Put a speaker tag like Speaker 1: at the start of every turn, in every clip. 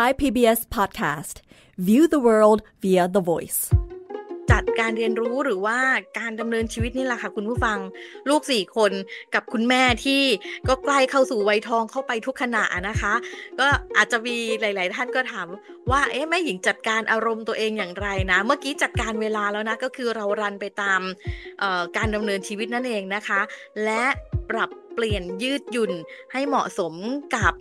Speaker 1: Thai PBS Podcast View the world via the voice จัดการเรียนรู้หรือว่าการดำเนินชีวิตนี่แหละค่ะ คุณผู้ฟัง ลูกสี่คนกับคุณแม่ที่ก็ใกล้เข้าสู่ วัยทองเข้าไปทุกขณะนะคะ ก็อาจจะมีหลายๆท่านก็ถามว่า เอ๊ะแม่หญิงจัดการอารมณ์ตัวเองอย่างไรนะ เมื่อกี้จัดการเวลาแล้วนะก็คือเรารันไปตามการดำเนินชีวิตนั่นเองนะคะ และปรับเปลี่ยนยืดหยุ่นให้เหมาะสมกับ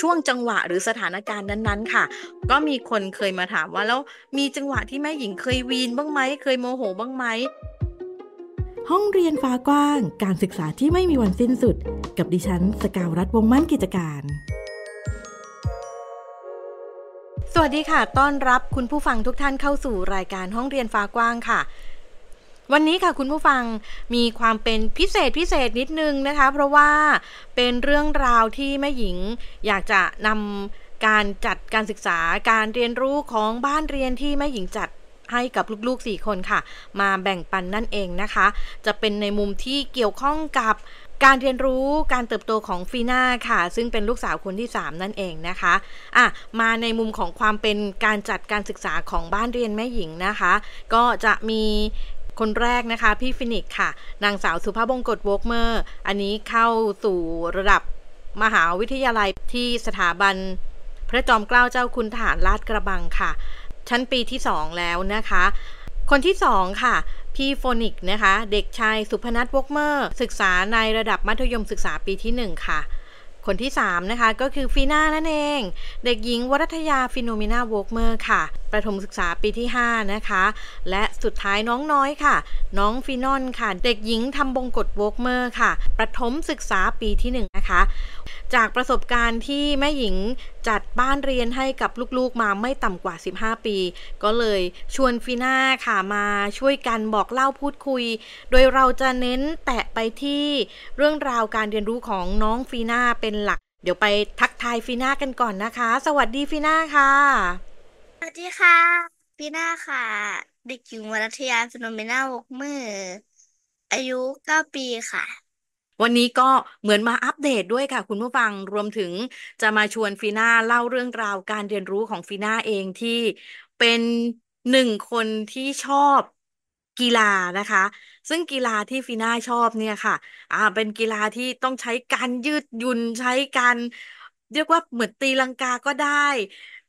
Speaker 1: ช่วงจังหวะหรือสถานการณ์นั้นๆ ค่ะ ก็มีคนเคยมาถามว่าแล้วมีจังหวะที่แม่หญิงเคยวีนบ้างไหมเคยโมโหบ้างไหมห้องเรียนฟ้ากว้างการศึกษาที่ไม่มีวันสิ้นสุด กับดิฉันสกาวรัฐวงมั่นกิจการ สวัสดีค่ะ ต้อนรับคุณผู้ฟังทุกท่านเข้าสู่รายการห้องเรียนฟ้ากว้างค่ะวันนี้ค่ะคุณผู้ฟังมีความเป็นพิเศษพิเศษนิดนึงนะคะเพราะว่าเป็นเรื่องราวที่แม่หญิง อยากจะนำการจัดการศึกษา การเรียนรู้ของบ้านเรียนที่แม่หญิงจัดให้กับลูกๆ4คนค่ะ มาแบ่งปันนั่นเองนะคะ จะเป็นในมุมที่เกี่ยวข้องกับการเรียนรู้การเติบโตของฟีน่าค่ะ ซึ่งเป็นลูกสาวคนที่3นั่นเองนะคะอ่ะมาในมุมของความเป็นการจัดการศึกษาของบ้านเรียนแม่หญิงนะคะ ก็จะมีคนแรกนะคะพี่ฟินิกค่ะนางสาวสุภาพบงกตวกเมอร์ อันนี้เข้าสู่ระดับมหาวิทยาลัยที่สถาบันพระจอมเกล้าเจ้าคุณทหารลาดกระบังค่ะ ชั้นปีที่สองแล้วนะคะ คนที่สองค่ะ พี่โฟนิกนะคะเด็กชายสุพนัทวกเมอร์ ศึกษาในระดับมัธยมศึกษาปีที่1ค่ะคนที่ 3 นะคะ ก็คือฟีน่านั่นเอง เด็กหญิงวรัตยาฟิโนมิน่าวกเมอร์ค่ะ ประถมศึกษาปีที่ 5 นะคะ และสุดท้ายน้องน้อยค่ะ น้องฟีนอนค่ะ เด็กหญิงทำบงกฎโวกเมอร์ค่ะ ประถมศึกษาปีที่ 1 นะคะ จากประสบการณ์ที่แม่หญิงจัดบ้านเรียนให้กับลูกๆมาไม่ต่ำกว่า15ปี ก็เลย ชวนฟีน่าค่ะมาช่วยกันบอกเล่าพูดคุย โดยเราจะเน้นแตะไปที่เรื่องราวการเรียนรู้ของน้องฟีน่าเป็นหลัก เดี๋ยวไปทักทายฟีน่ากันก่อนนะคะ สวัสดีฟีน่าค่ะ
Speaker 2: สวัสดีค่ะฟีน่าค่ะ เด็กหญิงวรัทยาสนมเมนาวกมืออายุ9ปีค่ะวันนี้ก็
Speaker 1: เหมือนมาอัปเดตด้วยค่ะ คุณผู้ฟังรวมถึงจะมาชวนฟีน่าเล่าเรื่องราวการเรียนรู้ของฟีน่าเองที่เป็นหนึ่งคนที่ชอบกีฬานะคะ ซึ่งกีฬาที่ฟีน่าชอบเนี่ยค่ะ อ่า เป็นกีฬาที่ต้องใช้การยืดหยุ่นใช้การเรียกว่าเหมือนตีลังกาก็ได้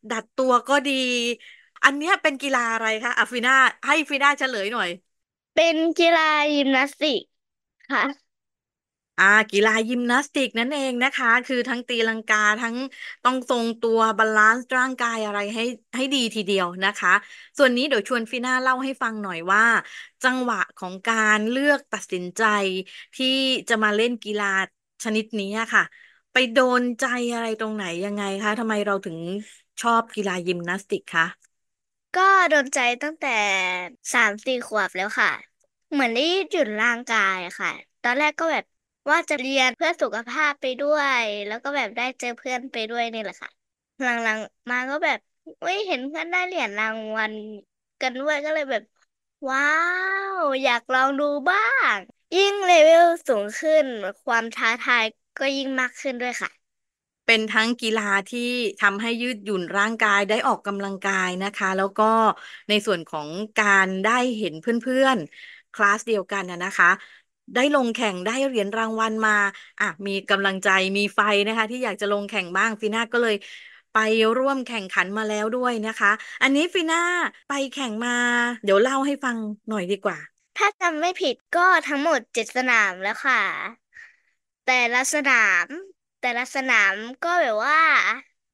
Speaker 1: ดัดตัวก็ดี อันเนี้ยเป็นกีฬาอะไรคะ อ่ะฟีน่าให้ฟีน่าเฉลยหน่อย เป็นกีฬายิมนาสติกค่ะ่ากีฬายิมนาสติกนั่นเองนะคะ คือทั้งตีลังกาทั้งต้อง ทรง ตัวบาลานซ์ร่างกายอะไรให้ให้ดีทีเดียวนะคะ ส่วนนี้เดี๋ยวชวนฟีน่าเล่าให้ฟังหน่อยว่า จังหวะของการเลือกตัดสินใจที่จะมาเล่นกีฬาชนิดนี้ค่ะ ไปโดนใจอะไรตรงไหนยังไงคะทำไมเราถึงชอบกีฬายิมนาสติกคะ
Speaker 2: ก็โดนใจตั้งแต่สามสี่ขวบแล้วค่ะ เหมือน ได้ หยุดร่างกายค่ะ ตอนแรกก็ แบบว่าจะเรียนเพื่อสุขภาพไปด้วยแล้วก็แบบได้เจอเพื่อนไปด้วยนี่แหละค่ะหลังๆมาก็แบบเฮ้ยเห็นเพื่อนได้เหรียญรางวัลกันด้วยก็เลยแบบ ว้าว อยากลองดูบ้างยิ่งเลเวลสูงขึ้น ความท้าทายก็ยิ่งมากขึ้นด้วยค่ะ เป็นทั้งกีฬาที่ทำให้ยืดหยุ่
Speaker 1: นร่างกายได้ออกกำลังกายนะคะ แล้วก็ในส่วนของการได้เห็นเพื่อนๆคลาสเดียวกันนะคะได้ลงแข่งได้เหรียญรางวัลมาอ่ะมีกำลังใจมีไฟนะคะ ที่อยากจะลงแข่งบ้างฟีน่าก็เลยไปร่วมแข่งขันมาแล้วด้วยนะคะ อันนี้ฟีน่า ไปแข่งมา เดี๋ยวเล่าให้ฟังหน่อยดีกว่า
Speaker 2: ถ้าจำไม่ผิดก็ทั้งหมดเจ็ดสนามแล้วค่ะ แต่ละสนาม แต่ละสนามก็แบบว่า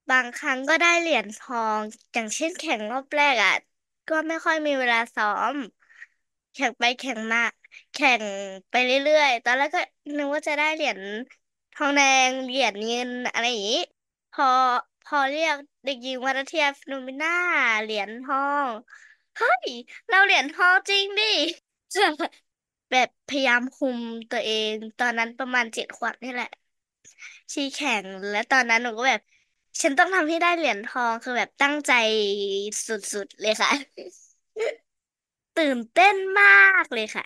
Speaker 2: บางครั้งก็ได้เหรียญทองอย่างเช่นแข่งรอบแรกอะ่ะก็ไม่ค่อยมีเวลาซ้อมแข่งไปแข่งมาแข่งไปเรื่อยๆ ตอนแรกก็นึกว่าจะได้เหรียญทองแดง เหรียญเงินอะไรอย่างนี้ พอ พอเรียกเด็กหญิงวัลเทียฟโนมิน่าเหรียญทอง เฮ้ย เราเหรียญทองจริงดิแบบพยายามคุมตัวเอง ตอนนั้นประมาณเจ็ดขวบนี่แหละ ชีแข่งและตอนนั้นหนูก็แบบ ฉันต้องทำให้ได้เหรียญทอง คือแบบตั้งใจสุดๆเลยค่ะ ตื่นเต
Speaker 1: ้นมากเลยค่ะ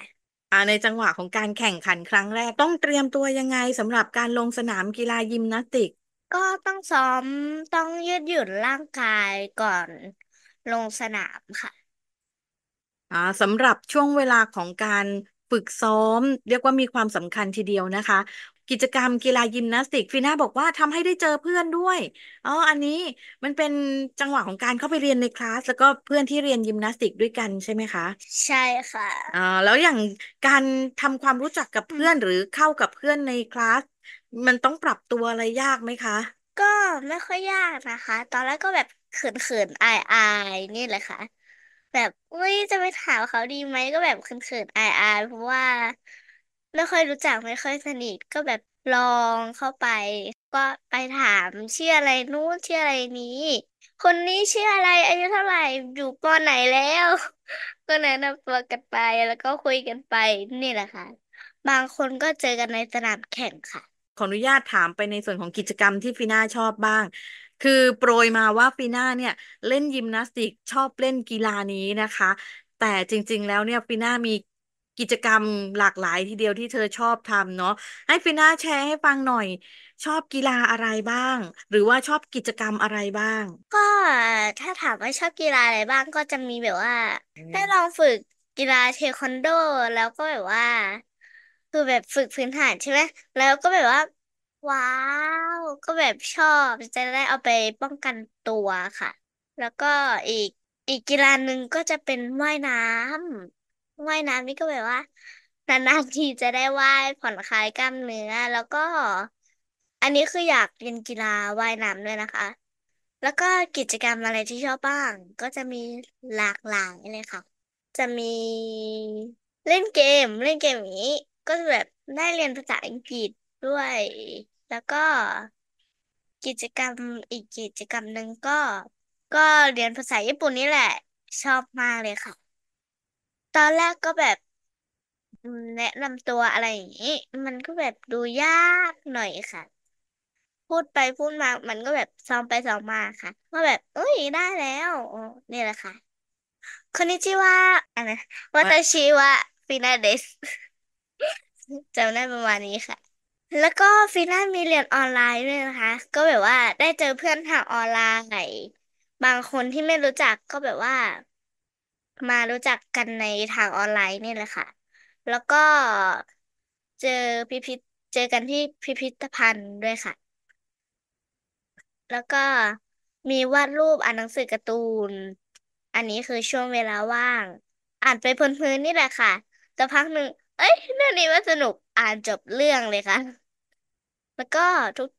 Speaker 1: อ่าในจังหวะของการแข่งขันครั้งแรก ต้องเตรียมตัวยังไงส
Speaker 2: ำหรับการลงสนามกีฬายิมนาสติก ก็ต้องซ้อม ต้องยืดหยุ่นร่างกายก่อนลงสนามค่ะ
Speaker 1: อ่าสำหรับช่วงเวลาของการฝึกซ้อม เรียกว่ามีความสำคัญทีเดียวนะคะกิจกรรมกีฬายิมนาสติกฟีน่าบอกว่าทำให้ได้เจอเพื่อนด้วยอ๋ออันนี้มันเป็นจังหวะของการเข้าไปเรียนในคลาสแล้วก็เพื่อนที่เรียนยิมนาสติกด้วยกันใช่ไหมคะ ใช่ค่ะอ่าแล้วอย่างการทำความรู้จักกับเพื่อน หรือเข้ากับเพื่อนในคลาส มันต้องปรับตัวอะไรยากไหมคะ
Speaker 2: ก็ไม่ค่อยยากนะคะ ตอนแรกก็แบบเขินๆอายๆนี่แหละค่ะแบบอุ้ยจะไปถามเขาดีไหมก็แบบเขินๆอายๆเพราะว่าไม่ค่อยรู้จักไม่ค่อยสนิท ก็แบบลองเข้าไป ก็ไปถามชื่ออะไร นู้นชื่ออะไรนี้ คนนี้ชื่ออะไรอายุเท่าไหร่อยู่ปอไหนแล้ว ก็แนะนำตัวกันไปแล้วก็คุยกันไปนี่แหละค่ะบางคนก็เจอกันในสนามแข่งค่ะ
Speaker 1: ขออนุญาตถามไปในส่วนของกิจกรรมที่ฟีน่าชอบบ้าง คือโปรยมาว่าฟีน่าเนี่ยเล่นยิมนาสติกชอบเล่นกีฬานี้นะคะ แต่จริง ๆ แล้วเนี่ยฟีน่ามีกิจกรรมหลากหลายทีเดียวที่เธอชอบทำเนาะให้ฟิน่าแชร์ให้ฟังหน่อย ชอบกีฬาอะไรบ้าง หรือว่าชอบกิจกรรมอะไรบ้าง
Speaker 2: ก็ถ้าถามว่าชอบกีฬาอะไรบ้างก็จะมีแบบว่าได้ลองฝึกกีฬาเทควันโด แล้วก็แบบว่า คือแบบฝึกพื้นฐานใช่ไหมแล้วก็แบบว่า ว้าว ก็แบบชอบจะได้เอาไปป้องกันตัวค่ะ แล้วก็อีกอีกกีฬาหนึ่งก็จะเป็นว่ายน้ำว่ายน้ำนี่ก็แบบว่านานๆทีจะได้ว่ายผ่อนคลายกล้ามเนื้อแล้วก็ อันนี้คืออยากเรียนกีฬาว่ายน้ำด้วยนะคะ แล้วก็กิจกรรมอะไรที่ชอบบ้าง ก็จะมีหลากหลายเลยค่ะ จะมีเล่นเกมเล่นเกมนี้ ก็จะแบบได้เรียนภาษาอังกฤษด้วย แล้วก็กิจกรรมอีกกิจกรรมหนึ่งก็ก็เรียนภาษาญี่ปุ่นนี่แหละ ชอบมากเลยค่ะตอนแรกก็แบบ แนะนำตัวอะไรอย่างนี้ มันก็แบบดูยากหน่อยค่ะ พูดไปพูดมามันก็แบบซ้อมไปซ้อมมาค่ะ ว่าแบบเอ้ยได้แล้วนี่แหละค่ะคนนิชิวะอะไรวาตาชิวะฟินาเดสจำได้ประมาณนี้ค่ะ แล้วก็ฟินามีเรียนออนไลน์ด้วยนะคะ ก็แบบว่าได้เจอเพื่อนทางออนไลน์บางคนที่ไม่รู้จักก็แบบว่ามารู้จักกันในทางออนไลน์นี่แหละค่ะ แล้วก็เจอพิพิธเจอกันที่พิพิธภัณฑ์ด้วยค่ะ แล้วก็มีวาดรูปอ่านหนังสือการ์ตูน อันนี้คือช่วงเวลาว่าง อ่านไปเพลินๆนี่แหละค่ะ แต่พักหนึ่ง เอ้ยเรื่องนี้ว่าสนุกอ่านจบเรื่องเลยค่ะ แล้วก็ทุก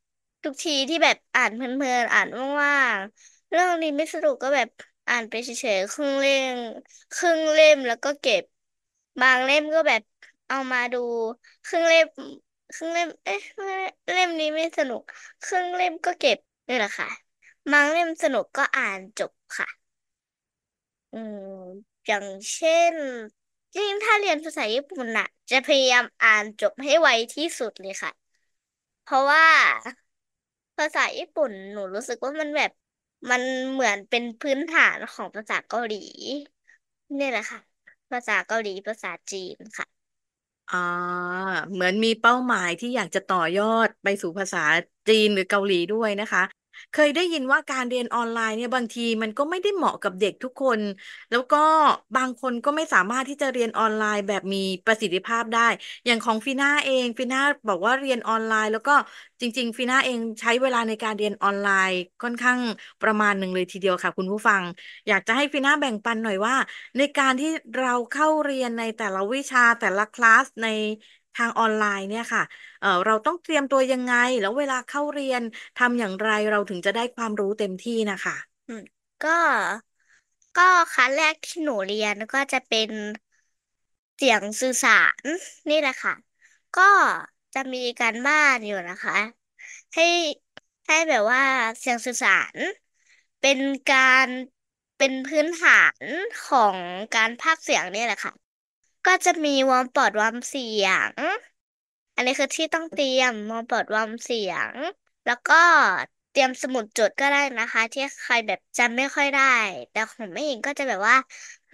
Speaker 2: ทุกทีที่แบบอ่านเพลินๆอ่านว่างๆ เรื่องนี้ไม่สนุกก็แบบอ่านไปเฉยๆครึ่งเล่มครึ่งเล่มแล้วก็เก็บ บางเล่มก็แบบเอามาดูครึ่งเล่ม ครึ่งเล่ม เอ๊ะเล่มนี้ไม่สนุก ครึ่งเล่มก็เก็บนี่แหละค่ะบางเล่มสนุกก็อ่านจบค่ะ อืมอย่างเช่นยิ่งถ้าเรียนภาษาญี่ปุ่นน่ะ จะพยายามอ่านจบให้ไวที่สุดเลยค่ะ เพราะว่า ภาษาญี่ปุ่นหนูรู้สึกว่ามันแบบมันเหมือนเป็นพื้นฐานของภาษาเกาหลี เนี่ยแหละค่ะภาษาเกาหลีภาษาจีนค่ะ
Speaker 1: อ่าเหมือนมีเป้าหมายที่อยากจะต่อยอดไปสู่ภาษาจีนหรือเกาหลีด้วยนะคะเคยได้ยินว่าการเรียนออนไลน์เนี่ย บางทีมันก็ไม่ได้เหมาะกับเด็กทุกคน แล้วก็บางคนก็ไม่สามารถที่จะเรียนออนไลน์แบบมีประสิทธิภาพได้ อย่างของฟีน่าเองฟีน่าบอกว่าเรียนออนไลน์ แล้วก็จริงๆฟีน่าเองใช้เวลาในการเรียนออนไลน์ ค่อนข้างประมาณหนึ่งเลยทีเดียวค่ะคุณผู้ฟัง อยากจะให้ฟีน่าแบ่งปันหน่อยว่า ในการที่เราเข้าเรียนในแต่ละวิชา แต่ละคลาสในทางออนไลน์เนี่ยค่ะ เอ่อ เราต้องเตรียมตัวยังไง แล้วเวลาเข้าเรียนทำอย่างไรเราถึงจะได้ความรู้เต็มที่นะคะ
Speaker 2: อืม ก็ ก็ครั้งแรกที่หนูเรียน ก็จะเป็นเสียงสื่อสาร นี่แหละค่ะ ก็จะมีการบ้านอยู่นะคะ ให้ ให้แบบว่าเสียงสื่อสารเป็นการ เป็นพื้นฐานของการพากเสียงนี่แหละค่ะก็จะมีวอร์มปอดวอร์มเสียง อันนี้คือที่ต้องเตรียมวอร์มปอดวอร์มเสียง แล้วก็เตรียมสมุดจดก็ได้นะคะที่ใครแบบจำไม่ค่อยได้แต่ของแม่หญิงก็จะแบบว่า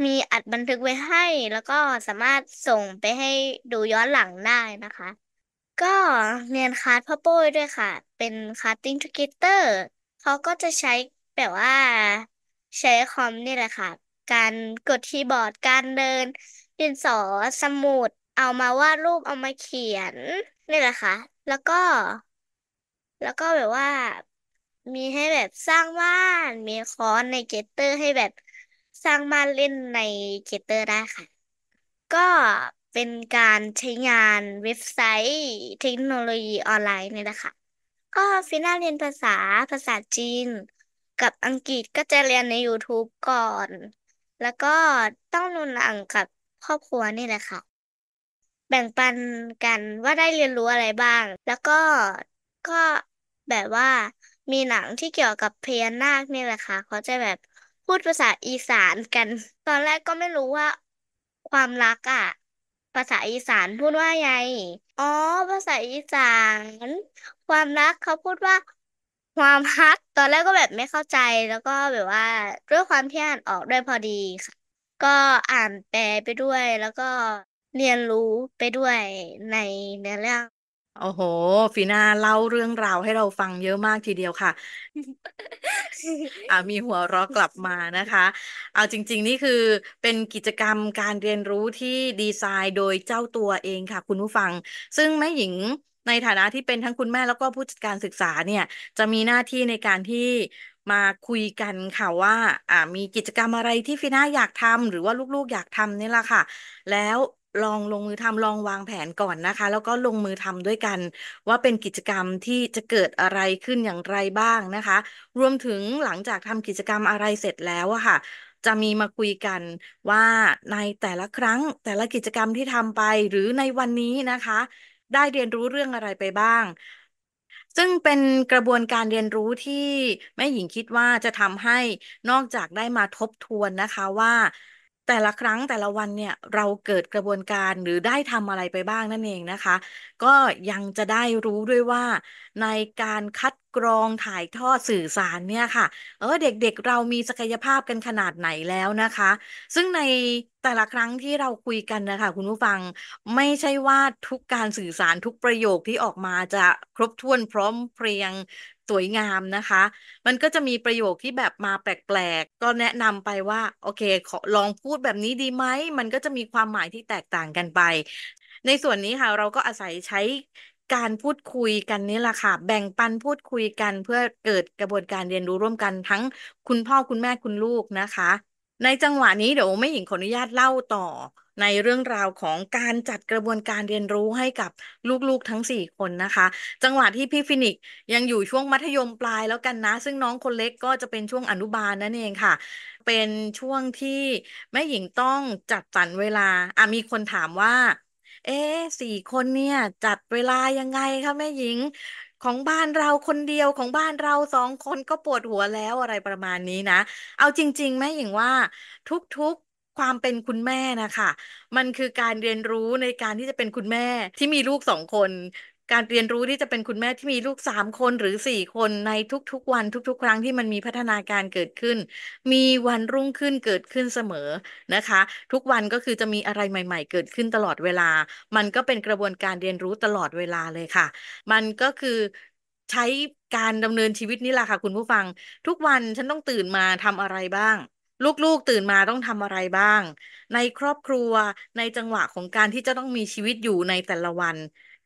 Speaker 2: มีอัดบันทึกไว้ให้ แล้วก็สามารถส่งไปให้ดูย้อนหลังได้นะคะ ก็เรียนคร์สพ่อโป้ยด้วยค่ะเป็นคลาสติ้งทูเกเตอร์เขาก็จะใช้แบบว่า ใช้คอมนี่แหละค่ะการกดคีย์บอร์ด การเดินดินสอ สมุด เอามาวาดรูป เอามาเขียน นี่แหละค่ะ แล้วก็ แล้วก็ แบบว่า มีให้แบบสร้างบ้าน มีคอนในเกตเตอร์ให้แบบ สร้างบ้านเล่นในเกตเตอร์ได้ค่ะ ก็เป็นการใช้งานเว็บไซต์เทคโนโลยีออนไลน์นี่แหละค่ะ ก็ฟิน่าเรียนภาษาภาษาจีน กับอังกฤษก็จะเรียนใน YouTube ก่อนแล้วก็ต้องรุนแรงกับครอบครัวนี่แหละค่ะแบ่งปันกันว่าได้เรียนรู้อะไรบ้าง แล้วก็ก็แบบว่า มีหนังที่เกี่ยวกับเพญนาคนี่แหละค่ะเขาจะแบบพูดภาษาอีสานกัน ตอนแรกก็ไม่รู้ว่า ความรักอ่ะภาษาอีสานพูดว่าไงอ๋อ ภาษาอีสานความรักเขาพูดว่าความฮักตอนแรกก็แบบไม่เข้าใจแล้วก็แบบว่าด้วยความที่อ่านออกด้วยพอดีค่ะก็อ่านแปลไปด้วยแล้วก็เรียนรู้ไปด้วยในเนื้อเรื่อง
Speaker 1: โอ้โหฟีน่าเล่าเรื่องราวให้เราฟังเยอะมากทีเดียวค่ะอ่ามีหัวเราะกลับมานะคะ เอาจริง ๆ นี่คือเป็นกิจกรรมการเรียนรู้ที่ดีไซน์โดยเจ้าตัวเองค่ะคุณผู้ฟัง ซึ่งแม่หญิงในฐานะที่เป็นทั้งคุณแม่แล้วก็ผู้จัดการศึกษาเนี่ย จะมีหน้าที่ในการที่มาคุยกันค่ะว่าอ่ามีกิจกรรมอะไรที่ฟีน่าอยากทำหรือว่าลูกๆ อยากทำนี่แหละค่ะ แล้วลองลงมือทำลองวางแผนก่อนนะคะ แล้วก็ลงมือทำด้วยกัน ว่าเป็นกิจกรรมที่จะเกิดอะไรขึ้นอย่างไรบ้างนะคะ รวมถึงหลังจากทำกิจกรรมอะไรเสร็จแล้วอะค่ะ จะมีมาคุยกันว่าในแต่ละครั้ง แต่ละกิจกรรมที่ทำไปหรือในวันนี้นะคะได้เรียนรู้เรื่องอะไรไปบ้าง ซึ่งเป็นกระบวนการเรียนรู้ที่แม่หญิงคิดว่าจะทำให้นอกจากได้มาทบทวนนะคะว่าแต่ละครั้งแต่ละวันเนี่ย เราเกิดกระบวนการหรือได้ทำอะไรไปบ้างนั่นเองนะคะ ก็ยังจะได้รู้ด้วยว่าในการคัดกรองถ่ายทอดสื่อสารเนี่ยค่ะ เออเด็ก ๆ เรามีศักยภาพกันขนาดไหนแล้วนะคะ ซึ่งในแต่ละครั้งที่เราคุยกันนะคะคุณผู้ฟังไม่ใช่ว่าทุกการสื่อสารทุกประโยคที่ออกมาจะครบถ้วนพร้อมเพรียงสวยงามนะคะ มันก็จะมีประโยคที่แบบมาแปลกๆก็แนะนำไปว่า โอเคขอลองพูดแบบนี้ดีไหม มันก็จะมีความหมายที่แตกต่างกันไป ในส่วนนี้ค่ะเราก็อาศัยใช้การพูดคุยกันนี่แหละค่ะแบ่งปันพูดคุยกันเพื่อเกิดกระบวนการเรียนรู้ร่วมกัน ทั้งคุณพ่อคุณแม่คุณลูกนะคะในจังหวะนี้เดี๋ยวไม่หญิงขออนุญาตเล่าต่อ ในเรื่องราวของการจัดกระบวนการเรียนรู้ให้กับลูกๆทั้ง 4 คนนะคะ จังหวะที่พี่ฟินิกยังอยู่ช่วงมัธยมปลายแล้วกันนะซึ่งน้องคนเล็กก็จะเป็นช่วงอนุบาลนั่นเองค่ะ เป็นช่วงที่แม่หญิงต้องจัดสรรเวลาอ่ะมีคนถามว่า เอ๊สี่คนเนี่ยจัดเวลายังไงคะแม่หญิงของบ้านเราคนเดียวของบ้านเราสองคนก็ปวดหัวแล้วอะไรประมาณนี้นะ เอาจริงๆ แม่หญิงว่าทุกๆ ความเป็นคุณแม่นะคะ มันคือการเรียนรู้ในการที่จะเป็นคุณแม่ที่มีลูกสองคนการเรียนรู้ที่จะเป็นคุณแม่ที่มีลูกสามคนหรือสี่คนในทุกๆ วันทุก ๆ ครั้งที่มันมีพัฒนาการเกิดขึ้น มีวันรุ่งขึ้นเกิดขึ้นเสมอนะคะ ทุกวันก็คือจะมีอะไรใหม่ๆเกิดขึ้นตลอดเวลา มันก็เป็นกระบวนการเรียนรู้ตลอดเวลาเลยค่ะ มันก็คือใช้การดำเนินชีวิตนี่แหละค่ะ คุณผู้ฟัง ทุกวันฉันต้องตื่นมาทำอะไรบ้างลูกๆตื่นมาต้องทำอะไรบ้าง ในครอบครัวในจังหวะของการที่จะต้องมีชีวิตอยู่ในแต่ละวัน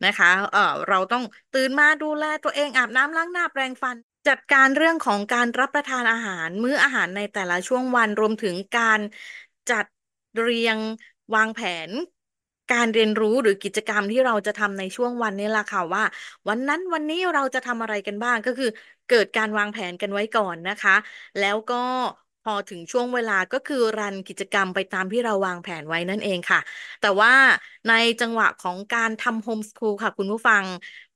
Speaker 1: นะคะ เออเราต้องตื่นมาดูแลตัวเองอาบน้ำล้างหน้าแปรงฟัน จัดการเรื่องของการรับประทานอาหาร มื้ออาหารในแต่ละช่วงวันรวมถึงการจัดเรียงวางแผน การเรียนรู้หรือกิจกรรมที่เราจะทำในช่วงวันนี้ล่ะค่ะว่า วันนั้นวันนี้เราจะทำอะไรกันบ้างก็คือเกิดการวางแผนกันไว้ก่อนนะคะแล้วก็พอถึงช่วงเวลาก็คือรันกิจกรรมไปตามที่เราวางแผนไว้นั่นเองค่ะ แต่ว่าในจังหวะของการทำโฮมสคูลค่ะ คุณผู้ฟัง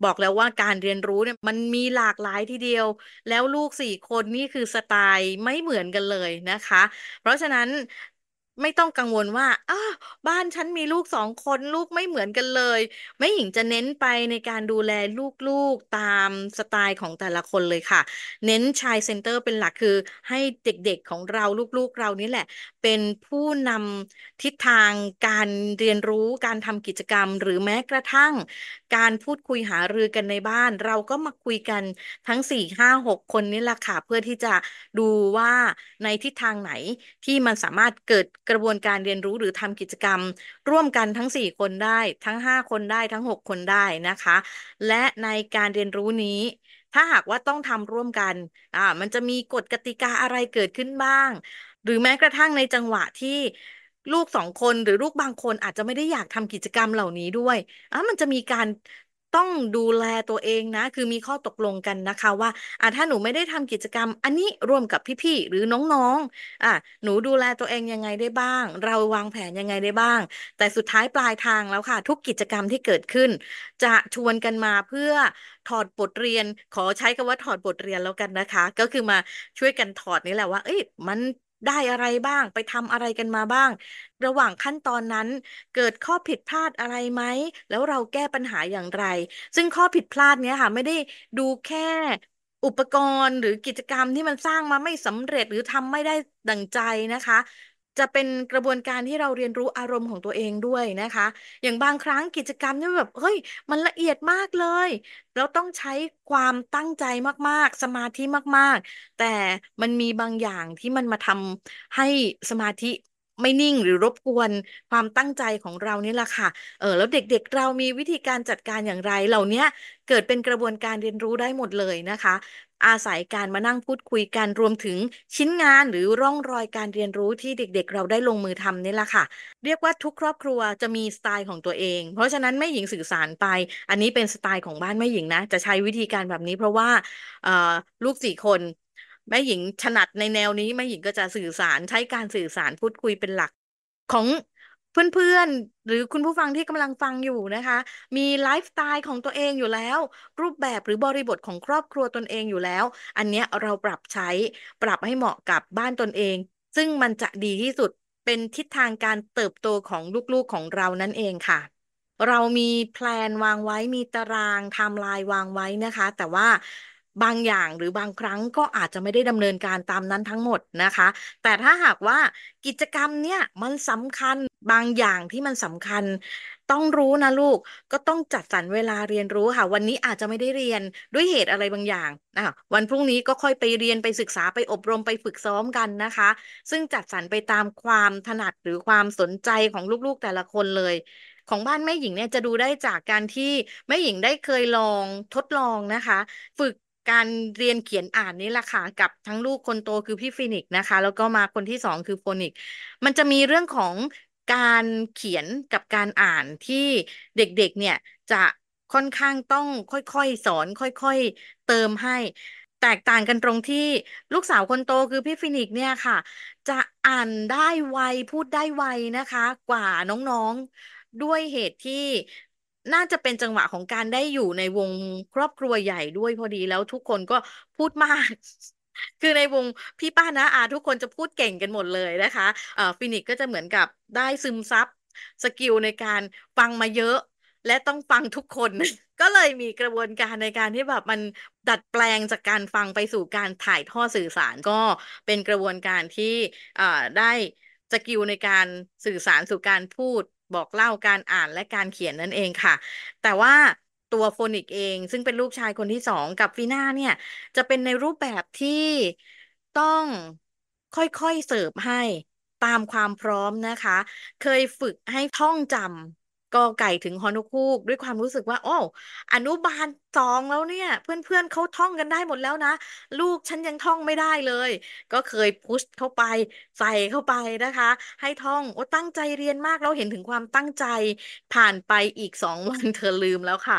Speaker 1: บอกแล้วว่าการเรียนรู้เนี่ยมันมีหลากหลายทีเดียว แล้วลูกสี่คนนี่คือสไตล์ไม่เหมือนกันเลยนะคะ เพราะฉะนั้นไม่ต้องกังวลว่าอ้าบ้านฉันมีลูกสองคนลูกไม่เหมือนกันเลยแม่หญิงจะเน้นไปในการดูแลลูกๆตามสไตล์ของแต่ละคนเลยค่ะ เน้นชายเซ็นเตอร์เป็นหลักคือให้เด็ก ๆของเราลูกๆเรานี่แหละ เป็นผู้นำทิศทางการเรียนรู้การทำกิจกรรม หรือแม้กระทั่ง การพูดคุยหารือกันในบ้าน เราก็มาคุยกันทั้งสี่ห้าหกคนนี่แหละค่ะเพื่อที่จะดูว่าในทิศทางไหนที่มันสามารถเกิดกระบวนการเรียนรู้หรือทำกิจกรรม ร่วมกันทั้ง4คนได้ ทั้ง5คนได้ ทั้ง6คนได้นะคะ และในการเรียนรู้นี้ ถ้าหากว่าต้องทำร่วมกันอ่ามันจะมีกฎกติกาอะไรเกิดขึ้นบ้าง หรือแม้กระทั่งในจังหวะที่ลูกสองคนหรือลูกบางคนอาจจะไม่ได้อยากทำกิจกรรมเหล่านี้ด้วยอ่ะมันจะมีการต้องดูแลตัวเองนะ คือมีข้อตกลงกันนะคะว่าอ่าถ้าหนูไม่ได้ทำกิจกรรม อันนี้ร่วมกับพี่ๆหรือน้องๆ อ่าหนูดูแลตัวเองยังไงได้บ้าง เราวางแผนยังไงได้บ้าง แต่สุดท้ายปลายทางแล้วค่ะ ทุกกิจกรรมที่เกิดขึ้น จะชวนกันมาเพื่อถอดบทเรียน ขอใช้คำว่าถอดบทเรียนแล้วกันนะคะ ก็คือมาช่วยกันถอดนี่แหละว่าเอ้ยมันได้อะไรบ้างไปทำอะไรกันมาบ้าง ระหว่างขั้นตอนนั้น เกิดข้อผิดพลาดอะไรไหม แล้วเราแก้ปัญหาอย่างไร ซึ่งข้อผิดพลาดเนี้ยค่ะ ไม่ได้ดูแค่อุปกรณ์หรือกิจกรรมที่มันสร้างมาไม่สำเร็จหรือทำไม่ได้ดั่งใจนะคะจะเป็นกระบวนการที่เราเรียนรู้อารมณ์ของตัวเองด้วยนะคะ อย่างบางครั้งกิจกรรมเนี่ยแบบเฮ้ยมันละเอียดมากเลย เราต้องใช้ความตั้งใจมากๆ สมาธิมากๆ แต่มันมีบางอย่างที่มันมาทำให้สมาธิไม่นิ่งหรือรบกวนความตั้งใจของเรานี่แหละค่ะ เออแล้วเด็กๆเรามีวิธีการจัดการอย่างไร เหล่านี้เกิดเป็นกระบวนการเรียนรู้ได้หมดเลยนะคะ อาศัยการมานั่งพูดคุยกันรวมถึงชิ้นงานหรือร่องรอยการเรียนรู้ที่เด็กๆ เราได้ลงมือทำนี่แหละค่ะ เรียกว่าทุกครอบครัวจะมีสไตล์ของตัวเอง เพราะฉะนั้นแม่หญิงสื่อสารไปอันนี้เป็นสไตล์ของบ้านแม่หญิงนะจะใช้วิธีการแบบนี้เพราะว่าลูกสี่คนแม่หญิงถนัดในแนวนี้แม่หญิงก็จะสื่อสารใช้การสื่อสารพูดคุยเป็นหลัก ของเพื่อนๆหรือคุณผู้ฟังที่กำลังฟังอยู่นะคะ มีไลฟ์สไตล์ของตัวเองอยู่แล้ว รูปแบบหรือบริบทของครอบครัวตนเองอยู่แล้ว อันนี้เราปรับใช้ ปรับให้เหมาะกับบ้านตนเอง ซึ่งมันจะดีที่สุดเป็นทิศทางการเติบโตของลูกๆของเรานั่นเองค่ะ เรามีแพลนวางไว้ มีตารางไทม์ไลน์วางไว้นะคะ แต่ว่าบางอย่างหรือบางครั้งก็อาจจะไม่ได้ดำเนินการตามนั้นทั้งหมดนะคะ แต่ถ้าหากว่ากิจกรรมเนี่ยมันสำคัญบางอย่างที่มันสำคัญ ต้องรู้นะลูกก็ต้องจัดสรรเวลาเรียนรู้ค่ะ วันนี้อาจจะไม่ได้เรียนด้วยเหตุอะไรบางอย่างอ่ะวันพรุ่งนี้ก็ค่อยไปเรียนไปศึกษาไปอบรมไปฝึกซ้อมกันนะคะ ซึ่งจัดสรรไปตามความถนัดหรือความสนใจของลูกๆแต่ละคนเลย ของบ้านแม่หญิงเนี่ยจะดูได้จากการที่แม่หญิงได้เคยลองทดลองนะคะฝึกการเรียนเขียนอ่านนี่แหละค่ะกับทั้งลูกคนโตคือพี่ฟินิกนะคะแล้วก็มาคนที่สองคือโฟนิกมันจะมีเรื่องของการเขียนกับการอ่านที่เด็กๆเนี่ยจะค่อนข้างต้องค่อยๆสอนค่อยๆเติมให้ แตกต่างกันตรงที่ลูกสาวคนโตคือพี่ฟินิกเนี่ยค่ะ จะอ่านได้ไวพูดได้ไวนะคะกว่าน้องๆด้วยเหตุที่น่าจะเป็นจังหวะของการได้อยู่ในวงครอบครัวใหญ่ด้วยพอดีแล้วทุกคนก็พูดมาก คือในวงพี่ป้านะอาทุกคนจะพูดเก่งกันหมดเลยนะคะ เอ่อฟินิกก็จะเหมือนกับได้ซึมซับ สกิลในการฟังมาเยอะ และต้องฟังทุกคน ก็เลยมีกระบวนการในการที่แบบมันดัดแปลงจากการฟังไปสู่การถ่ายทอดสื่อสารก็เป็นกระบวนการที่ เอ่อได้ สกิลในการสื่อสารสู่การพูดบอกเล่าการอ่านและการเขียนนั่นเองค่ะ แต่ว่าตัวโฟนิกเองซึ่งเป็นลูกชายคนที่สองกับฟีน่าเนี่ย จะเป็นในรูปแบบที่ต้องค่อยๆเสิร์ฟให้ตามความพร้อมนะคะ เคยฝึกให้ท่องจำกอไก่ถึงฮอนุคูกด้วยความรู้สึกว่า โอ้ อนุบาลสองแล้วเนี่ย เพื่อนๆเขาท่องกันได้หมดแล้วนะ ลูกฉันยังท่องไม่ได้เลย ก็เคยพุชเข้าไป ใส่เข้าไปนะคะ ให้ท่องโอ้ตั้งใจเรียนมากเราเห็นถึงความตั้งใจ ผ่านไปอีกสองวันเธอลืมแล้วค่ะ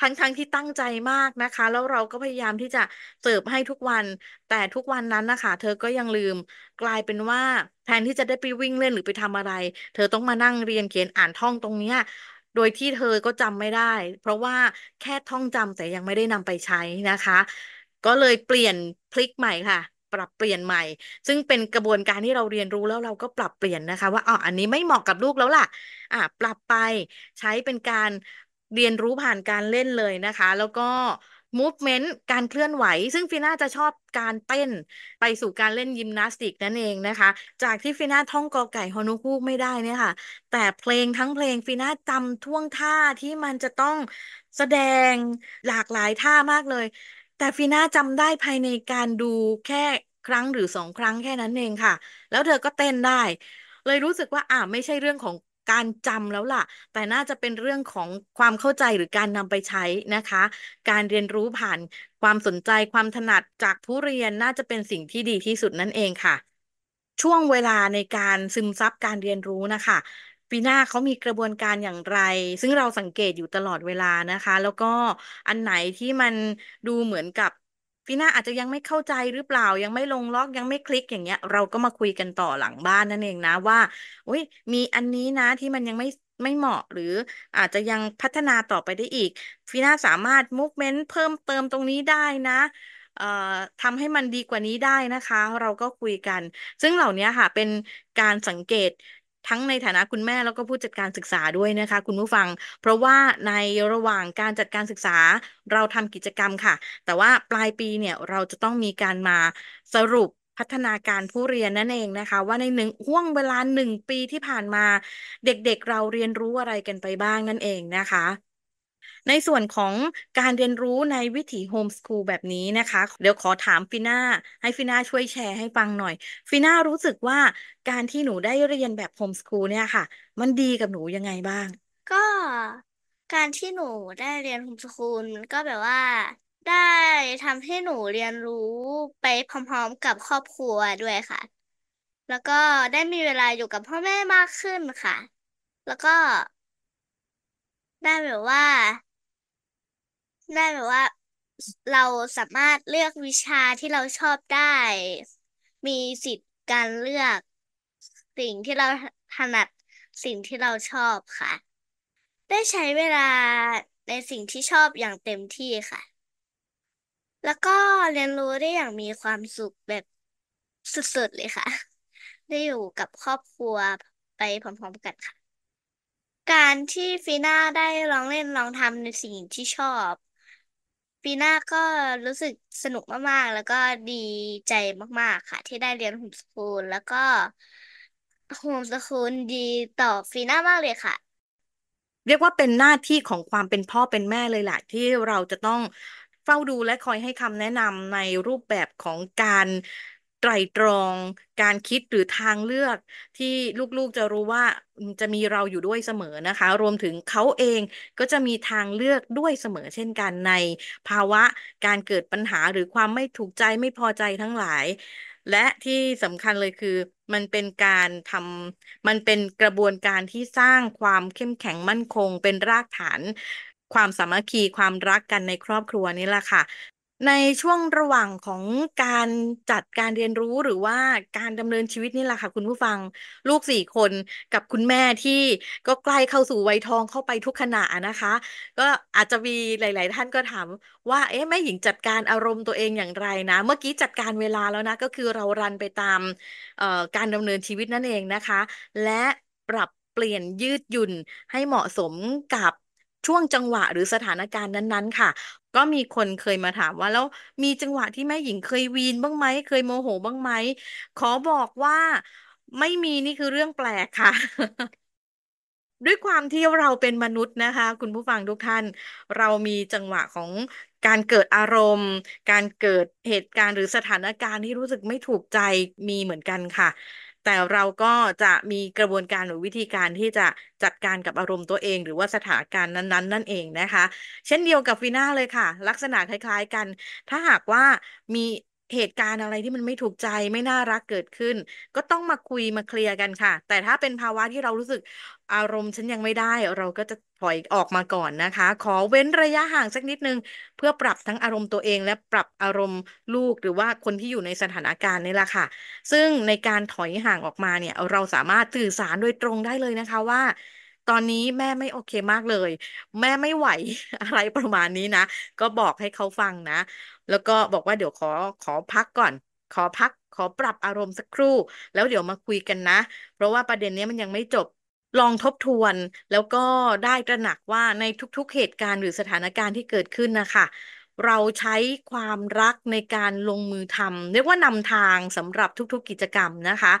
Speaker 1: ทั้งๆทที่ตั้งใจมากนะคะ แล้วเราก็พยายามที่จะเสิร์ฟให้ทุกวัน แต่ทุกวันนั้นนะคะเธอก็ยังลืมกลายเป็นว่า แทนที่จะได้ไปวิ่งเล่นหรือไปทำอะไร เธอต้องมานั่งเรียนเขียนอ่านท่องตรงเนี้ยโดยที่เธอก็จำไม่ได้ เพราะว่าแค่ท่องจำแต่ยังไม่ได้นำไปใช้นะคะ ก็เลยเปลี่ยนพลิกใหม่ค่ะ ปรับเปลี่ยนใหม่ ซึ่งเป็นกระบวนการที่เราเรียนรู้แล้วเราก็ปรับเปลี่ยนนะคะ ว่าอ๋ออันนี้ไม่เหมาะกับลูกแล้วล่ะ อ่ะปรับไปใช้เป็นการเรียนรู้ผ่านการเล่นเลยนะคะ แล้วก็มูฟเมนต์การเคลื่อนไหวซึ่งฟีน่าจะชอบการเต้นไปสู่การเล่นยิมนาสติกนั่นเองนะคะจากที่ฟีน่าท่องกอไก่ฮอนุคูกไม่ได้เนี่ยค่ะแต่เพลงทั้งเพลงฟีน่าจำท่วงท่าที่มันจะต้องแสดงหลากหลายท่ามากเลย แต่ฟีน่าจำได้ภายในการดูแค่ครั้งหรือสองครั้งแค่นั้นเองค่ะ แล้วเธอก็เต้นได้ เลยรู้สึกว่าอ่าไม่ใช่เรื่องของการจำแล้วล่ะ แต่น่าจะเป็นเรื่องของความเข้าใจหรือการนำไปใช้นะคะ การเรียนรู้ผ่านความสนใจความถนัดจากผู้เรียนน่าจะเป็นสิ่งที่ดีที่สุดนั่นเองค่ะ ช่วงเวลาในการซึมซับการเรียนรู้นะคะ ปีหน้าเขามีกระบวนการอย่างไร ซึ่งเราสังเกตอยู่ตลอดเวลานะคะ แล้วก็อันไหนที่มันดูเหมือนกับฟีน่าอาจจะยังไม่เข้าใจหรือเปล่ายังไม่ลงล็อก ยังไม่คลิกอย่างเงี้ย เราก็มาคุยกันต่อหลังบ้านนั่นเองนะว่าอุ้ยมีอันนี้นะที่มันยังไม่ไม่เหมาะหรืออาจจะยังพัฒนาต่อไปได้อีกฟีน่าสามารถมูฟเมนต์เพิ่มเติมตรงนี้ได้นะเอ่อทำให้มันดีกว่านี้ได้นะคะ เราก็คุยกัน ซึ่งเหล่านี้ค่ะเป็นการสังเกตทั้งในฐานะคุณแม่แล้วก็ผู้จัดการศึกษาด้วยนะคะ คุณผู้ฟัง เพราะว่าในระหว่างการจัดการศึกษา เราทำกิจกรรมค่ะ แต่ว่าปลายปีเนี่ยเราจะต้องมีการมาสรุปพัฒนาการผู้เรียนนั่นเองนะคะ ว่าในหนึ่งห่วงเวลาหนึ่งปีที่ผ่านมา เด็กๆเเราเรียนรู้อะไรกันไปบ้างนั่นเองนะคะในส่วนของการเรียนรู้ในวิถีโฮมสคูลแบบนี้นะคะ เดี๋ยวขอถามฟิน่า ให้ฟิน่าช่วยแชร์ให้ฟังหน่อยฟิน่ารู้สึกว่าการที่หนูได้เรียนแบบโฮมสคูลเนี่ยค่ะ มันดีกับหนูยังไงบ้าง
Speaker 2: ก็การที่หนูได้เรียนโฮมสคูลก็แบบว่า ได้ทำให้หนูเรียนรู้ไปพร้อมๆ กับครอบครัวด้วยค่ะ แล้วก็ได้มีเวลาอยู่กับพ่อแม่มากขึ้นค่ะ แล้วก็ ได้แบบว่าได้แบบว่าเราสามารถเลือกวิชาที่เราชอบได้ มีสิทธิ์การเลือกสิ่งที่เราถนัดสิ่งที่เราชอบค่ะ ได้ใช้เวลาในสิ่งที่ชอบอย่างเต็มที่ค่ะ แล้วก็เรียนรู้ได้อย่างมีความสุขแบบสุดๆเลยค่ะ ได้อยู่กับครอบครัวไปพร้อมๆกันค่ะ การที่ฟีน่าได้ลองเล่นลองทำในสิ่งที่ชอบีหน้าก็รู้สึกสนุกมากๆ แล้วก็ดีใจมาก ๆ ค่ะ ที่ได้เรียนโฮมสคูล แล้วก็โฮมสคูลดีต่อฟีน่า มากเลยค่ะ
Speaker 1: เรียกว่าเป็นหน้าที่ของความเป็นพ่อเป็นแม่เลยแหละที่เราจะต้องเฝ้าดูและคอยให้คำแนะนำในรูปแบบของการไตรตรองการคิดหรือทางเลือก ที่ลูกๆจะรู้ว่าจะมีเราอยู่ด้วยเสมอนะคะ รวมถึงเขาเองก็จะมีทางเลือกด้วยเสมอเช่นกันในภาวะการเกิดปัญหาหรือความไม่ถูกใจไม่พอใจทั้งหลาย และที่สำคัญเลยคือ มันเป็นการทำมันเป็นกระบวนการที่สร้างความเข้มแข็งมั่นคง เป็นรากฐาน ความสามัคคี ความรักกันในครอบครัวนี่แหละค่ะในช่วงระหว่างของการจัดการเรียนรู้หรือว่าการดำเนินชีวิตนี่แหละค่ะ คุณผู้ฟังลูกสี่คนกับคุณแม่ที่ก็ใกล้เข้าสู่วัยทองเข้าไปทุกขณะนะคะ ก็อาจจะมีหลายๆท่านก็ถามว่า เอ๊ะแม่หญิงจัดการอารมณ์ตัวเองอย่างไรนะ เมื่อกี้จัดการเวลาแล้วนะ ก็คือเรารันไปตามการดำเนินชีวิตนั่นเองนะคะ และปรับเปลี่ยนยืดหยุ่น ให้เหมาะสมกับช่วงจังหวะหรือสถานการณ์นั้น ๆ ค่ะก็มีคนเคยมาถามว่าแล้วมีจังหวะที่แม่หญิงเคยวีนบ้างไหมเคยโมโหบ้างไหมขอบอกว่าไม่มีนี่คือเรื่องแปลกค่ะ ด้วยความที่เราเป็นมนุษย์นะคะ คุณผู้ฟังทุกท่าน เรามีจังหวะของการเกิดอารมณ์ การเกิดเหตุการณ์หรือสถานการณ์ที่รู้สึกไม่ถูกใจมีเหมือนกันค่ะแต่เราก็จะมีกระบวนการหรือวิธีการที่จะจัดการกับอารมณ์ตัวเอง หรือว่าสถานการณ์นั้นๆนั่นเองนะคะ เช่นเดียวกับฟีน่าเลยค่ะ ลักษณะคล้ายๆกัน ถ้าหากว่ามีเหตุการณ์อะไรที่มันไม่ถูกใจไม่น่ารักเกิดขึ้น ก็ต้องมาคุยมาเคลียร์กันค่ะ แต่ถ้าเป็นภาวะที่เรารู้สึกอารมณ์ฉันยังไม่ได้ เราก็จะถอยออกมาก่อนนะคะ ขอเว้นระยะห่างสักนิดนึง เพื่อปรับทั้งอารมณ์ตัวเองและปรับอารมณ์ลูกหรือว่าคนที่อยู่ในสถานการณ์นี่แหละค่ะ ซึ่งในการถอยห่างออกมาเนี่ย เราสามารถสื่อสารโดยตรงได้เลยนะคะ ว่า ตอนนี้แม่ไม่โอเคมากเลย แม่ไม่ไหวอะไรประมาณนี้นะก็บอกให้เขาฟังนะแล้วก็บอกว่าเดี๋ยวขอขอพักก่อน ขอพักขอปรับอารมณ์สักครู่ แล้วเดี๋ยวมาคุยกันนะ เพราะว่าประเด็นนี้มันยังไม่จบลองทบทวน แล้วก็ได้ตระหนักว่าในทุกๆ เหตุการณ์หรือสถานการณ์ที่เกิดขึ้นนะคะ เราใช้ความรักในการลงมือทำเรียกว่านำทางสำหรับทุกๆกิจกรรมนะคะ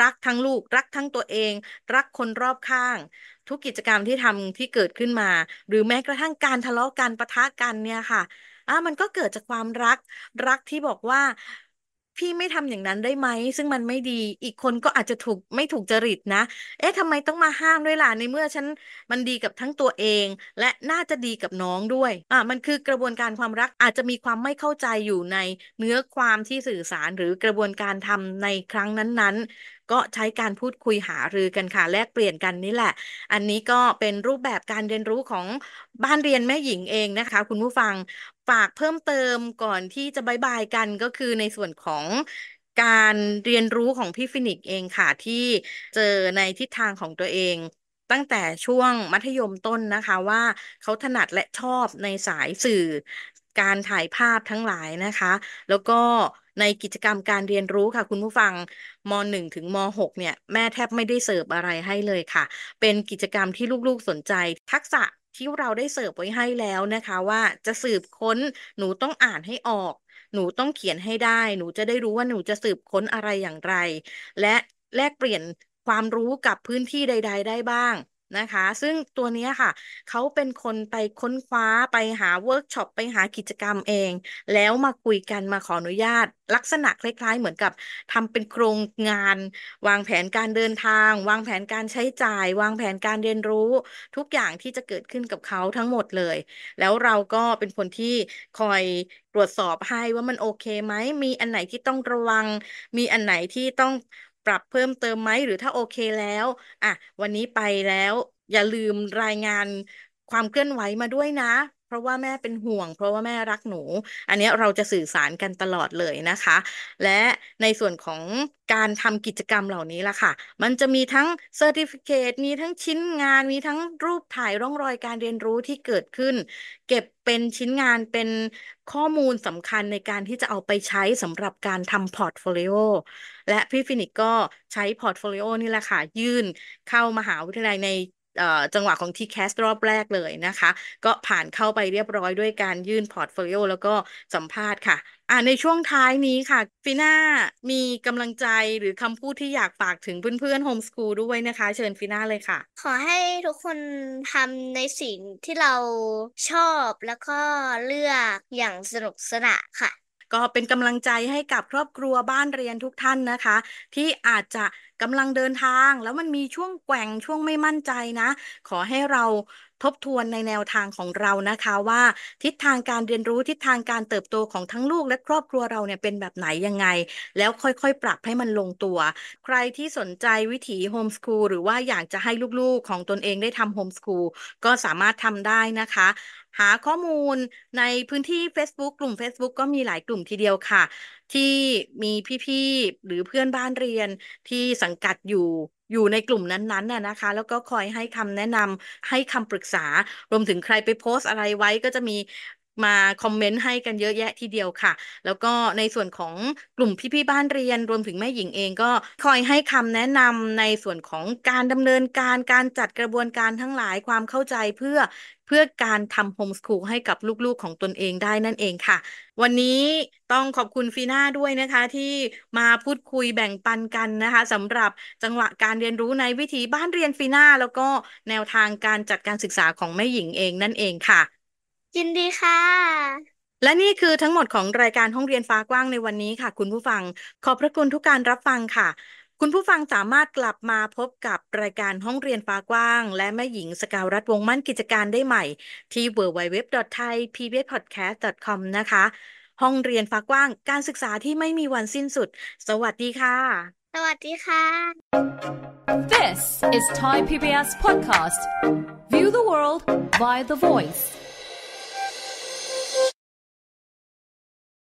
Speaker 1: รักทั้งลูกรักทั้งตัวเองรักคนรอบข้างทุกกิจกรรมที่ทำที่เกิดขึ้นมา หรือแม้กระทั่งการทะเลาะกันปะทะกันเนี่ยค่ะอ่ะมันก็เกิดจากความรักรักที่บอกว่าพี่ไม่ทำอย่างนั้นได้ไหมซึ่งมันไม่ดี อีกคนก็อาจจะถูกไม่ถูกจริตนะเอ๊ะทำไมต้องมาห้ามด้วยล่ะในเมื่อฉันมันดีกับทั้งตัวเอง และน่าจะดีกับน้องด้วยอ่ะมันคือกระบวนการความรักอาจจะมีความไม่เข้าใจอยู่ในเนื้อความที่สื่อสารหรือกระบวนการทำในครั้งนั้นๆ ก็ใช้การพูดคุยหารือกันค่ะแลกเปลี่ยนกันนี่แหละ อันนี้ก็เป็นรูปแบบการเรียนรู้ของบ้านเรียนแม่หญิงเองนะคะ คุณผู้ฟังฝากเพิ่มเติมก่อนที่จะบายบายกันก็คือในส่วนของการเรียนรู้ของพี่ฟินิกเองค่ะ ที่เจอในทิศทางของตัวเอง ตั้งแต่ช่วงมัธยมต้นนะคะว่าเขาถนัดและชอบในสายสื่อ การถ่ายภาพทั้งหลายนะคะ แล้วก็ในกิจกรรมการเรียนรู้ค่ะ คุณผู้ฟังม .1 ถึงม .6 เนี่ย แม่แทบไม่ได้เสิร์ฟอะไรให้เลยค่ะ เป็นกิจกรรมที่ลูกๆสนใจทักษะที่เราได้เสิร์ฟไว้ให้แล้วนะคะว่าจะสืบค้นหนูต้องอ่านให้ออก หนูต้องเขียนให้ได้ หนูจะได้รู้ว่าหนูจะสืบค้นอะไรอย่างไร และแลกเปลี่ยนความรู้กับพื้นที่ใด ๆ ได้บ้างนะคะซึ่งตัวนี้ค่ะเขาเป็นคนไปค้นคว้าไปหาเวิร์กช็อปไปหากิจกรรมเอง แล้วมาคุยกันมาขออนุญาต ลักษณะคล้ายๆเหมือนกับทำเป็นโครงงาน วางแผนการเดินทาง วางแผนการใช้จ่าย วางแผนการเรียนรู้ ทุกอย่างที่จะเกิดขึ้นกับเขาทั้งหมดเลย แล้วเราก็เป็นคนที่คอยตรวจสอบให้ว่ามันโอเคไหมมีอันไหนที่ต้องระวัง มีอันไหนที่ต้องปรับเพิ่มเติมไหมหรือถ้าโอเคแล้ว อ่ะ วันนี้ไปแล้ว อย่าลืมรายงานความเคลื่อนไหวมาด้วยนะพราะว่าแม่เป็นห่วงเพราะว่าแม่รักหนู อันนี้เราจะสื่อสารกันตลอดเลยนะคะ และในส่วนของการทำกิจกรรมเหล่านี้ล่ะค่ะ มันจะมีทั้งเซอร์ติฟิเคตมีทั้งชิ้นงาน มีทั้งรูปถ่ายร่องรอยการเรียนรู้ที่เกิดขึ้น เก็บเป็นชิ้นงานเป็นข้อมูลสำคัญในการที่จะเอาไปใช้สำหรับการทำพอร์ตโฟลิโอและพี่ฟินิกก็ใช้พอร์ตโฟลิโอนี่แหละค่ะยื่นเข้ามหาวิทยาลัยในจังหวะของ TCAS รอบแรกเลยนะคะ ก็ผ่านเข้าไปเรียบร้อยด้วยการยื่นพอร์ตโฟลิโอแล้วก็สัมภาษณ์ค่ะ อ่าในช่วงท้ายนี้ค่ะฟีน่ามีกำลังใจหรือคำพูดที่อยากฝากถึงเพื่อนๆโฮมสกูลด้วยนะคะ เชิญฟีน่าเลยค่ะ ข
Speaker 2: อให้ทุกคนทำในสิ่งที่เราชอบแล้วก็เลือกอย่างสนุกสนานค่ะก็เป็นกำลังใจให้กับครอบครัวบ้านเรียนทุกท่านนะคะ
Speaker 1: ที่อาจจะกำลังเดินทางแล้วมันมีช่วงแกว่งช่วงไม่มั่นใจนะ ขอให้เราทบทวนในแนวทางของเรานะคะ ว่าทิศทางการเรียนรู้ทิศทางการเติบโตของทั้งลูกและครอบครัวเราเนี่ยเป็นแบบไหนยังไง แล้วค่อยๆปรับให้มันลงตัว ใครที่สนใจวิถีโฮมสคูลหรือว่าอยากจะให้ลูกๆของตนเองได้ทำโฮมสคูลก็สามารถทำได้นะคะ หาข้อมูลในพื้นที่ Facebook กลุ่ม Facebook ก็มีหลายกลุ่มทีเดียวค่ะที่มีพี่ ๆ หรือเพื่อนบ้านเรียนที่สังกัดอยู่อยู่ในกลุ่มนั้นๆน่ะนะคะ แล้วก็คอยให้คำแนะนำให้คำปรึกษา รวมถึงใครไปโพสต์อะไรไว้ก็จะมีมาคอมเมนต์ให้กันเยอะแยะทีเดียวค่ะ แล้วก็ในส่วนของกลุ่มพี่ๆบ้านเรียนรวมถึงแม่หญิงเองก็คอยให้คำแนะนำในส่วนของการดำเนินการการจัดกระบวนการทั้งหลายความเข้าใจเพื่อเพื่อการทำโฮมสคูลให้กับลูกๆ ของตนเองได้นั่นเองค่ะ วันนี้ต้องขอบคุณฟีน่าด้วยนะคะ ที่มาพูดคุยแบ่งปันกันนะคะสำหรับจังหวะการเรียนรู้ในวิธีบ้านเรียนฟีน่าแล้วก็แนวทางการจัดการศึกษาของแม่หญิงเองนั่นเองค่ะยินดีค่ะ และนี่คือทั้งหมดของรายการห้องเรียนฟ้ากว้างในวันนี้ค่ะ คุณผู้ฟังขอบพระคุณทุกการรับฟังค่ะ คุณผู้ฟังสามารถกลับมาพบกับรายการห้องเรียนฟ้ากว้าง และแม่หญิงสกาวรัฐวงมั่นกิจการได้ใหม่ที่ www.thaipbspodcast.com นะคะ ห้องเรียนฟ้ากว้าง การศึกษาที่ไม่มีวันสิ้นสุด สวัสดีค่ะ สวัสดีค่ะ This is Thai PBS podcast View the world via the voice